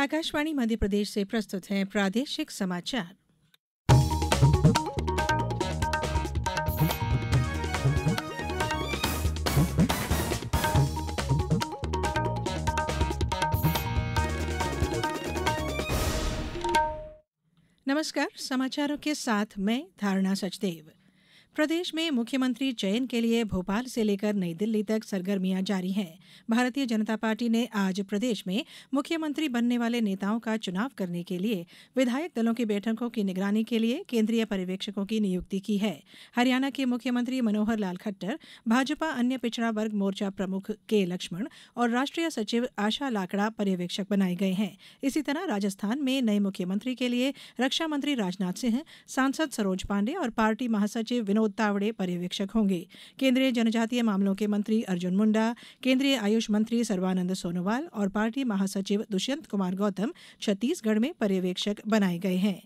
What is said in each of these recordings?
आकाशवाणी मध्यप्रदेश से प्रस्तुत है प्रादेशिक समाचार नमस्कार समाचारों के साथ मैं धारणा सचदेव प्रदेश में मुख्यमंत्री चयन के लिए भोपाल से लेकर नई दिल्ली तक सरगर्मियां जारी हैं भारतीय जनता पार्टी ने आज प्रदेश में मुख्यमंत्री बनने वाले नेताओं का चुनाव करने के लिए विधायक दलों की बैठकों की निगरानी के लिए केंद्रीय पर्यवेक्षकों की नियुक्ति की है हरियाणा के मुख्यमंत्री मनोहर लाल खट्टर भाजपा अन्य पिछड़ा वर्ग मोर्चा प्रमुख के लक्ष्मण और राष्ट्रीय सचिव आशा लाकड़ा पर्यवेक्षक बनाए गए हैं इसी तरह राजस्थान में नए मुख्यमंत्री के लिए रक्षा मंत्री राजनाथ सिंह सांसद सरोज पांडे और पार्टी महासचिव विनोद विनोद तावड़े पर्यवेक्षक होंगे केंद्रीय जनजातीय मामलों के मंत्री अर्जुन मुंडा केंद्रीय आयुष मंत्री सर्वानंद सोनोवाल और पार्टी महासचिव दुष्यंत कुमार गौतम छत्तीसगढ़ में पर्यवेक्षक बनाए गए हैं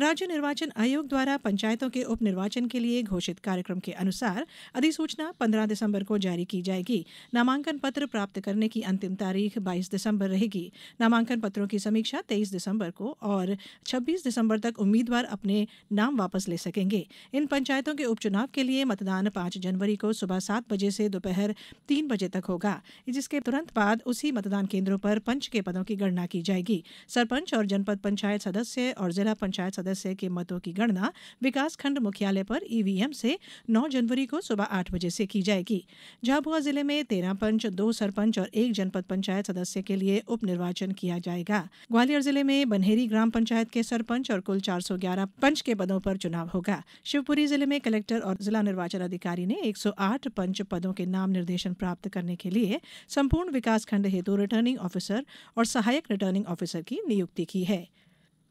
राज्य निर्वाचन आयोग द्वारा पंचायतों के उप निर्वाचन के लिए घोषित कार्यक्रम के अनुसार अधिसूचना 15 दिसंबर को जारी की जाएगी नामांकन पत्र प्राप्त करने की अंतिम तारीख बाईस दिसंबर रहेगी नामांकन पत्रों की समीक्षा तेईस दिसंबर को और छब्बीस दिसंबर तक उम्मीदवार अपने नाम वापस ले सकेंगे इन पंचायतों के उपचुनाव के लिए मतदान पांच जनवरी को सुबह सात बजे से दोपहर तीन बजे तक होगा जिसके तुरंत बाद उसी मतदान केंद्रों पर पंच के पदों की गणना की जाएगी सरपंच और जनपद पंचायत सदस्य और जिला पंचायत सदस्य सदस्य के मतों की गणना विकासखंड मुख्यालय पर ईवीएम से नौ जनवरी को सुबह आठ बजे से की जाएगी झाबुआ जिले में तेरह पंच दो सरपंच और एक जनपद पंचायत सदस्य के लिए निर्वाचन किया जाएगा ग्वालियर जिले में बनहेरी ग्राम पंचायत के सरपंच और कुल चार पंच के पदों पर चुनाव होगा शिवपुरी जिले में कलेक्टर और जिला निर्वाचन अधिकारी ने एक पंच पदों के नाम निर्देशन प्राप्त करने के लिए संपूर्ण विकासखंड हेतु रिटर्निंग ऑफिसर और सहायक रिटर्निंग ऑफिसर की नियुक्ति की है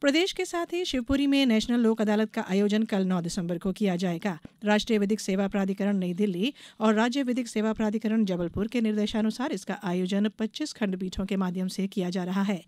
प्रदेश के साथ ही शिवपुरी में नेशनल लोक अदालत का आयोजन कल 9 दिसंबर को किया जाएगा राष्ट्रीय विधिक सेवा प्राधिकरण नई दिल्ली और राज्य विधिक सेवा प्राधिकरण जबलपुर के निर्देशानुसार इसका आयोजन 25 खंडपीठों के माध्यम से किया जा रहा है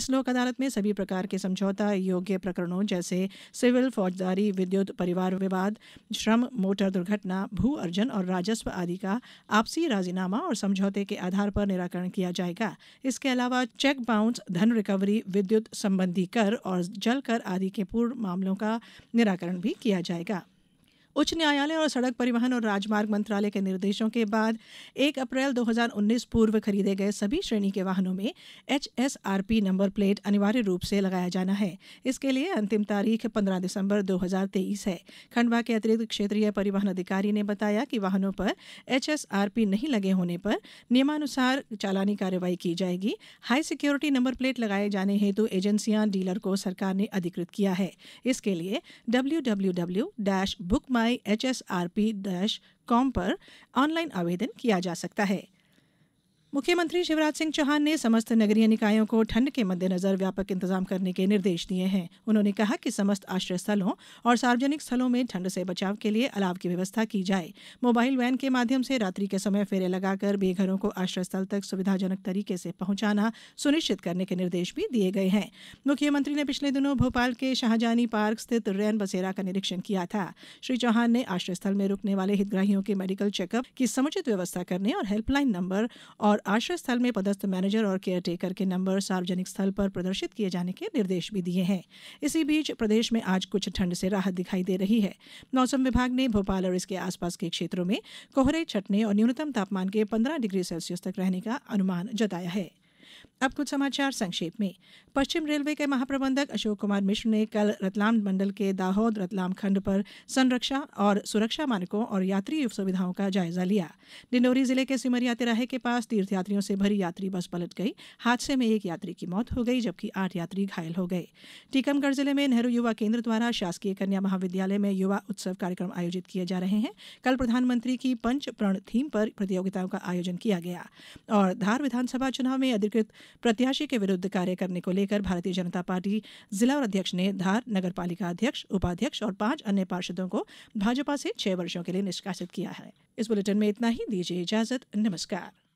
इस लोक अदालत में सभी प्रकार के समझौता योग्य प्रकरणों जैसे सिविल फौजदारी विद्युत परिवार विवाद श्रम मोटर दुर्घटना भू अर्जन और राजस्व आदि का आपसी राजीनामा और समझौते के आधार पर निराकरण किया जाएगा इसके अलावा चेक बाउंस धन रिकवरी विद्युत संबंधी कर और और जल कर आदि के पूर्ण मामलों का निराकरण भी किया जाएगा उच्च न्यायालय और सड़क परिवहन और राजमार्ग मंत्रालय के निर्देशों के बाद एक अप्रैल 2019 पूर्व खरीदे गए सभी श्रेणी के वाहनों में एच नंबर प्लेट अनिवार्य रूप से लगाया जाना है इसके लिए अंतिम तारीख 15 दिसंबर 2023 है खंडवा के अतिरिक्त क्षेत्रीय परिवहन अधिकारी ने बताया कि वाहनों पर एच नहीं लगे होने पर नियमानुसार चालानी कार्यवाही की जाएगी हाई सिक्योरिटी नंबर प्लेट लगाए जाने हेतु एजेंसियां डीलर को सरकार ने अधिकृत किया है इसके लिए W W W book I H S R P dash com पर ऑनलाइन आवेदन किया जा सकता है मुख्यमंत्री शिवराज सिंह चौहान ने समस्त नगरीय निकायों को ठंड के मद्देनजर व्यापक इंतजाम करने के निर्देश दिए हैं उन्होंने कहा कि समस्त आश्रय स्थलों और सार्वजनिक स्थलों में ठंड से बचाव के लिए अलाव की व्यवस्था की जाए मोबाइल वैन के माध्यम से रात्रि के समय फेरे लगाकर बेघरों को आश्रय स्थल तक सुविधाजनक तरीके से पहुंचाना सुनिश्चित करने के निर्देश भी दिए गए हैं मुख्यमंत्री ने पिछले दिनों भोपाल के शाहजानी पार्क स्थित रैन बसेरा का निरीक्षण किया था श्री चौहान ने आश्रय स्थल में रुकने वाले हितग्राहियों के मेडिकल चेकअप की समुचित व्यवस्था करने और हेल्पलाइन नंबर और और आश्रय स्थल में पदस्थ मैनेजर और केयर टेकर के नंबर सार्वजनिक स्थल पर प्रदर्शित किए जाने के निर्देश भी दिए हैं इसी बीच प्रदेश में आज कुछ ठंड से राहत दिखाई दे रही है मौसम विभाग ने भोपाल और इसके आसपास के क्षेत्रों में कोहरे छटने और न्यूनतम तापमान के पंद्रह डिग्री सेल्सियस तक रहने का अनुमान जताया है अब कुछ समाचार संक्षेप में पश्चिम रेलवे के महाप्रबंधक अशोक कुमार मिश्र ने कल रतलाम मंडल के दाहोद रतलाम खंड पर संरक्षा और सुरक्षा मानकों और यात्री सुविधाओं का जायजा लिया डिंडोरी जिले के सिमरिया तिराहे के पास तीर्थयात्रियों से भरी यात्री बस पलट गई हादसे में एक यात्री की मौत हो गई जबकि आठ यात्री घायल हो गए टीकमगढ़ जिले में नेहरू युवा केंद्र द्वारा शासकीय कन्या महाविद्यालय में युवा उत्सव कार्यक्रम आयोजित किए जा रहे हैं कल प्रधानमंत्री की पंच प्रण थीम पर प्रतियोगिताओं का आयोजन किया गया और धार विधानसभा चुनाव में अधिकृत घोषित प्रत्याशी के विरुद्ध कार्य करने को लेकर भारतीय जनता पार्टी जिला और अध्यक्ष ने धार नगर पालिका अध्यक्ष उपाध्यक्ष और पांच अन्य पार्षदों को भाजपा से छह वर्षो के लिए निष्कासित किया है इस बुलेटिन में इतना ही दीजिए इजाजत नमस्कार